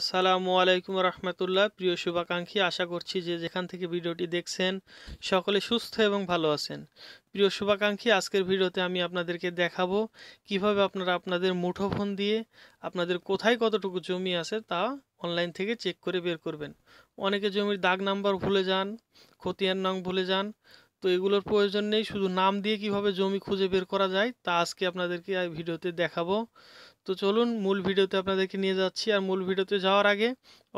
আসসালামু আলাইকুম রহমতুল্লাহ প্রিয় শুভাকাঙ্ক্ষী আশা করছি যে যেখান থেকে ভিডিওটি দেখছেন সকলে সুস্থ এবং ভালো আছেন প্রিয় শুভাকাঙ্ক্ষী আজকের ভিডিওতে আমি আপনাদেরকে দেখাবো কিভাবে আপনারা আপনাদের মুঠোফোন দিয়ে আপনাদের কোথায় কতটুকু জমি আছে তা অনলাইন থেকে চেক করে বের করবেন অনেকে জমির দাগ নাম্বার ভুলে যান খতিয়ান নং ভুলে যান তো এগুলোর প্রয়োজন নেই শুধু নাম দিয়ে কিভাবে জমি খুঁজে বের করা যায় তা আজকে আপনাদেরকে ভিডিওতে দেখাবো তো চলুন মূল ভিডিওতে আপনাদেরকে নিয়ে যাচ্ছি আর মূল ভিডিওতে যাওয়ার আগে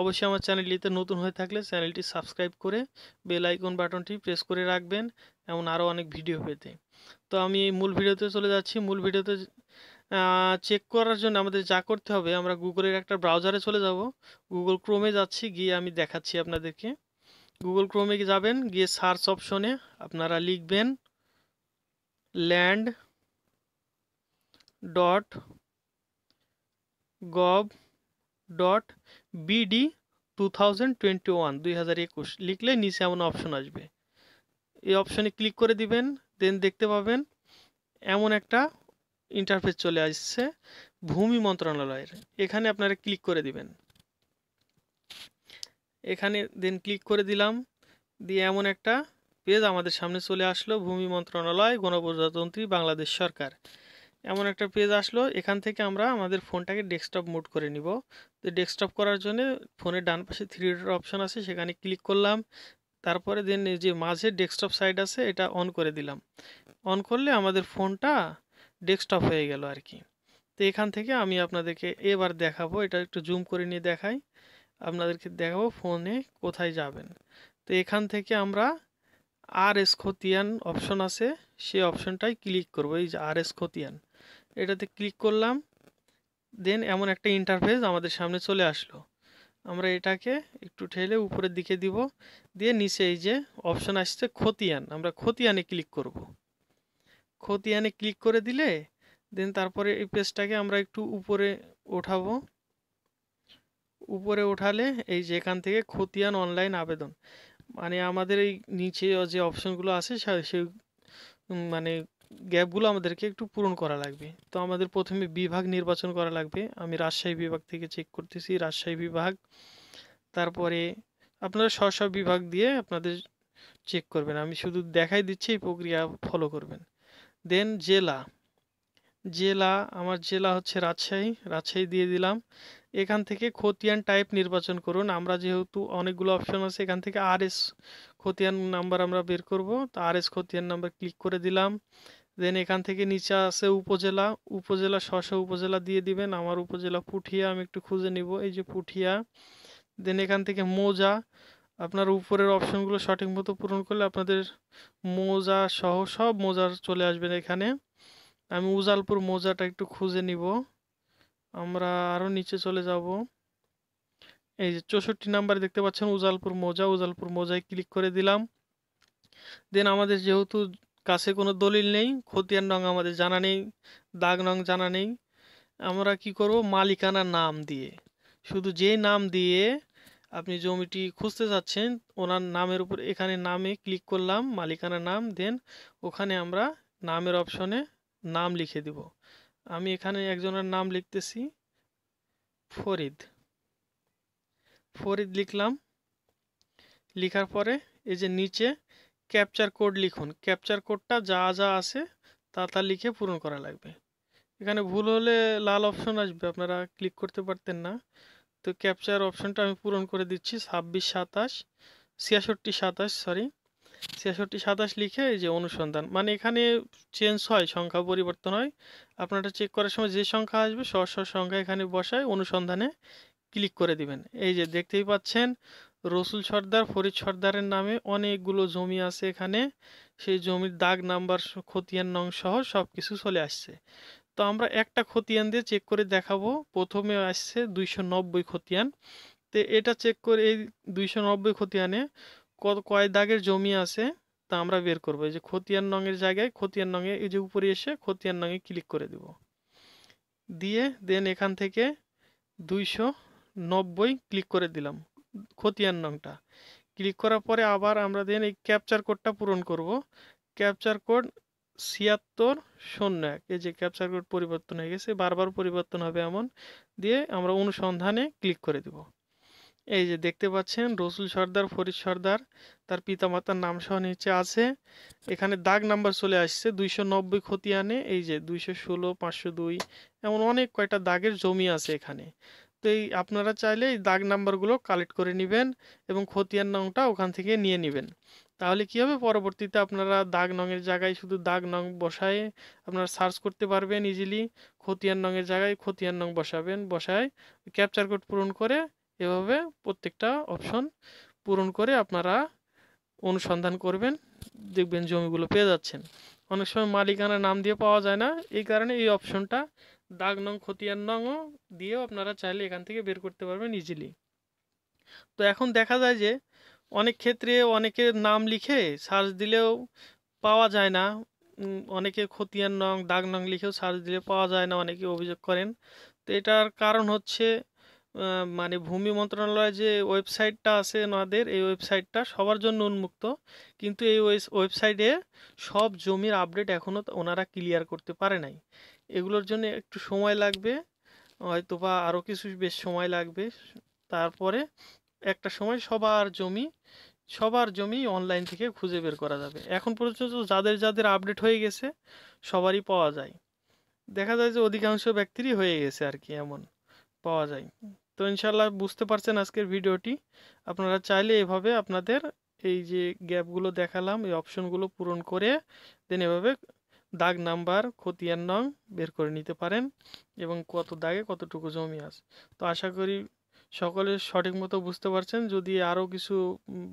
অবশ্যই আমার চ্যানেলটিতে নতুন হয়ে থাকলে চ্যানেলটি সাবস্ক্রাইব করে বেল আইকন বাটনটি প্রেস করে রাখবেন এমন আরও অনেক ভিডিও পেতে তো আমি এই মূল ভিডিওতে চলে যাচ্ছি মূল ভিডিওতে চেক করার জন্য আমাদের যা করতে হবে আমরা গুগলের একটা ব্রাউজারে চলে যাব গুগল ক্রোমে যাচ্ছি গিয়ে আমি দেখাচ্ছি আপনাদেরকে গুগল ক্রোমে যাবেন গিয়ে সার্চ অপশনে আপনারা লিখবেন land dot gov dot BD two thousand twenty one দুই হাজার একুশ লিখলে নিচে এমন অপশন আসবে এই অপশনে ক্লিক করে দিবেন দেন দেখতে পাবেন এমন একটা ইন্টারফেস চলে আসছে ভূমি মন্ত্রণালয়ের এখানে আপনারা ক্লিক করে দিবেন এখানে দেন ক্লিক করে দিলাম দিয়ে এমন একটা পেজ আমাদের সামনে চলে আসলো ভূমি মন্ত্রণালয় গণপ্রজাতন্ত্রী বাংলাদেশ সরকার এমন একটা পেজ আসলো এখান থেকে আমরা আমাদের ফোনটাকে ডেস্কটপ মোড করে নিব তো ডেস্কটপ করার জন্য ফোনের ডান পাশে থ্রি অপশান আছে সেখানে ক্লিক করলাম তারপরে দেন যে মাঝে ডেস্কটপ সাইড আছে এটা অন করে দিলাম অন করলে আমাদের ফোনটা ডেস্কটপ হয়ে গেল আর কি তো এখান থেকে আমি আপনাদেরকে এবার দেখাবো এটা একটু জুম করে নিয়ে দেখাই আপনাদেরকে দেখাবো ফোনে কোথায় যাবেন তো এখান থেকে আমরা আর এস খতিয়ান অপশন আছে সেই অপশনটাই ক্লিক করবো এই যে আর এস খতিয়ান এটাতে ক্লিক করলাম দেন এমন একটা ইন্টারফেস আমাদের সামনে চলে আসলো আমরা এটাকে একটু ঠেলে উপরের দিকে দিব দিয়ে নিচে এই যে অপশন আসছে খতিয়ান আমরা খতিয়ানে ক্লিক করব খতিয়ানে ক্লিক করে দিলে দেন তারপরে এই পেজটাকে আমরা একটু উপরে ওঠাবো উপরে ওঠালে এই যে এখান থেকে খতিয়ান অনলাইন আবেদন মানে আমাদের এই নিচে যে অপশনগুলো আছে সেই মানে গ্যাপগুলো আমাদেরকে একটু পূরণ করা লাগবে তো আমাদের প্রথমে বিভাগ নির্বাচন করা লাগবে আমি রাজশাহী বিভাগ থেকে চেক করতেছি রাজশাহী বিভাগ তারপরে আপনারা স্ব স্ব বিভাগ দিয়ে আপনাদের চেক করবেন আমি শুধু দেখাই দিচ্ছি এই প্রক্রিয়া ফলো করবেন দেন জেলা জেলা আমার জেলা হচ্ছে রাজশাহী রাজশাহী দিয়ে দিলাম এখান থেকে খতিয়ান টাইপ নির্বাচন করুন আমরা যেহেতু অনেকগুলো অপশন আছে এখান থেকে আর এস খতিয়ান নাম্বার আমরা বের করবো তো আর এস খতিয়ান নাম্বার ক্লিক করে দিলাম দেন এখান থেকে নিচে আছে উপজেলা উপজেলা শশ উপজেলা দিয়ে দিবেন আমার উপজেলা পুঠিয়া আমি একটু খুঁজে নিব এই যে পুঠিয়া দেন এখান থেকে মোজা আপনার উপরের অপশনগুলো সঠিক মতো পূরণ করলে আপনাদের মোজা সহ সব মোজার চলে আসবেন এখানে আমি উজালপুর মোজাটা একটু খুঁজে নিব আমরা আরও নিচে চলে যাব এই যে চৌষট্টি নাম্বারে দেখতে পাচ্ছেন উজালপুর মোজা উজালপুর মোজায় ক্লিক করে দিলাম দেন আমাদের যেহেতু কাছে কোনো দলিল নেই খতিয়ান রং আমাদের জানা নেই দাগ রং জানা নেই আমরা কি করব মালিকানা নাম দিয়ে শুধু যে নাম দিয়ে আপনি জমিটি খুঁজতে যাচ্ছেন ওনার নামের উপর এখানে নামে ক্লিক করলাম মালিকানা নাম দেন ওখানে আমরা নামের অপশনে নাম লিখে দিব আমি এখানে একজনের নাম লিখতেছি ফরিদ ফরিদ লিখলাম লিখার পরে এই যে নিচে ক্যাপচার কোড লিখুন ক্যাপচার কোডটা যা যা আছে তা তা লিখে পূরণ করা লাগবে এখানে ভুল হলে লাল অপশন আসবে আপনারা ক্লিক করতে পারতেন না তো ক্যাপচার অপশনটা আমি পূরণ করে দিচ্ছি ছাব্বিশ সাতাশ ছিয়াষট্টি সাতাশ সরি ছিয়াষট্টি সাতাশ লিখে এই যে অনুসন্ধান মানে এখানে চেঞ্জ হয় সংখ্যা পরিবর্তন হয় আপনারা চেক করার সময় যে সংখ্যা আসবে স সংখ্যা এখানে বসায় অনুসন্ধানে ক্লিক করে দিবেন এই যে দেখতেই পাচ্ছেন রসুল সর্দার ফরিদ সর্দারের নামে অনেকগুলো জমি আছে এখানে সেই জমির দাগ নাম্বার খতিয়ান নং সহ সব কিছু চলে আসছে তো আমরা একটা খতিয়ান দিয়ে চেক করে দেখাবো প্রথমে আসছে দুইশো নব্বই খতিয়ান তো এটা চেক করে এই দুইশো নব্বই খতিয়ানে কত কয় দাগের জমি আছে তা আমরা বের করবো এই যে খতিয়ান নঙের জায়গায় খতিয়ান নঙে এই যে উপরে এসে খতিয়ান নঙে ক্লিক করে দিব দিয়ে দেন এখান থেকে দুইশো নব্বই ক্লিক করে দিলাম খতিয়ান নংটা ক্লিক করার পরে আবার আমরা দেন এই ক্যাপচার কোডটা পূরণ করব ক্যাপচার কোড ছিয়াত্তর শূন্য এক এই যে ক্যাপচার কোড পরিবর্তন হয়ে গেছে বারবার পরিবর্তন হবে এমন দিয়ে আমরা অনুসন্ধানে ক্লিক করে দেব এই যে দেখতে পাচ্ছেন রসুল সর্দার ফরিদ সর্দার তার পিতামাতার নাম সহ নিচে আছে এখানে দাগ নাম্বার চলে আসছে দুইশো নব্বই খতিয়ানে এই যে দুইশো ষোলো পাঁচশো দুই এমন অনেক কয়টা দাগের জমি আছে এখানে এই আপনারা চাইলে দাগ নাম্বারগুলো কালেক্ট করে নেবেন এবং খতিয়ান নংটা ওখান থেকে নিয়ে নেবেন তাহলে কি হবে পরবর্তীতে আপনারা দাগ নঙের জায়গায় শুধু দাগ নং বসায় আপনারা সার্চ করতে পারবেন ইজিলি খতিয়ান নঙের জায়গায় খতিয়ান নং বসাবেন বসায় ক্যাপচার কোড পূরণ করে এভাবে প্রত্যেকটা অপশন পূরণ করে আপনারা অনুসন্ধান করবেন দেখবেন জমিগুলো পেয়ে যাচ্ছেন অনেক সময় মালিকানা নাম দিয়ে পাওয়া যায় না এই কারণে এই অপশনটা দাগ নং খতিয়ান নংও দিয়েও আপনারা চাইলে এখান থেকে বের করতে পারবেন ইজিলি তো এখন দেখা যায় যে অনেক ক্ষেত্রে অনেকের নাম লিখে সার্চ দিলেও পাওয়া যায় না অনেকে খতিয়ান নং দাগ নং লিখেও সার্চ দিলে পাওয়া যায় না অনেকে অভিযোগ করেন তো এটার কারণ হচ্ছে মানে ভূমি মন্ত্রণালয় যে ওয়েবসাইটটা আছে ওনাদের এই ওয়েবসাইটটা সবার জন্য উন্মুক্ত কিন্তু এই ওয়েবসাইটে সব জমির আপডেট এখনও ওনারা ক্লিয়ার করতে পারে নাই এগুলোর জন্য একটু সময় লাগবে হয়তো বা আরও কিছু বেশ সময় লাগবে তারপরে একটা সময় সবার জমি সবার জমি অনলাইন থেকে খুঁজে বের করা যাবে এখন পর্যন্ত যাদের যাদের আপডেট হয়ে গেছে সবারই পাওয়া যায় দেখা যায় যে অধিকাংশ ব্যক্তিরই হয়ে গেছে আর কি এমন পাওয়া যায় তো ইনশাল্লাহ বুঝতে পারছেন আজকের ভিডিওটি আপনারা চাইলে এভাবে আপনাদের এই যে গ্যাপগুলো দেখালাম এই অপশনগুলো পূরণ করে দেন এভাবে দাগ নাম্বার খতিয়ান নং বের করে নিতে পারেন এবং কত দাগে কতটুকু জমি আছে তো আশা করি সকলে সঠিক মতো বুঝতে পারছেন যদি আরও কিছু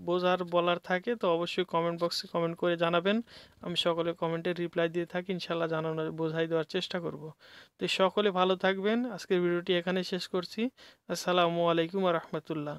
বোঝার বলার থাকে তো অবশ্যই কমেন্ট বক্সে কমেন্ট করে জানাবেন আমি সকলে কমেন্টে রিপ্লাই দিয়ে থাকি ইনশাল্লাহ জানানোর বোঝাই দেওয়ার চেষ্টা করব তো সকলে ভালো থাকবেন আজকের ভিডিওটি এখানে শেষ করছি আসসালামু আলাইকুম রহমতুল্লাহ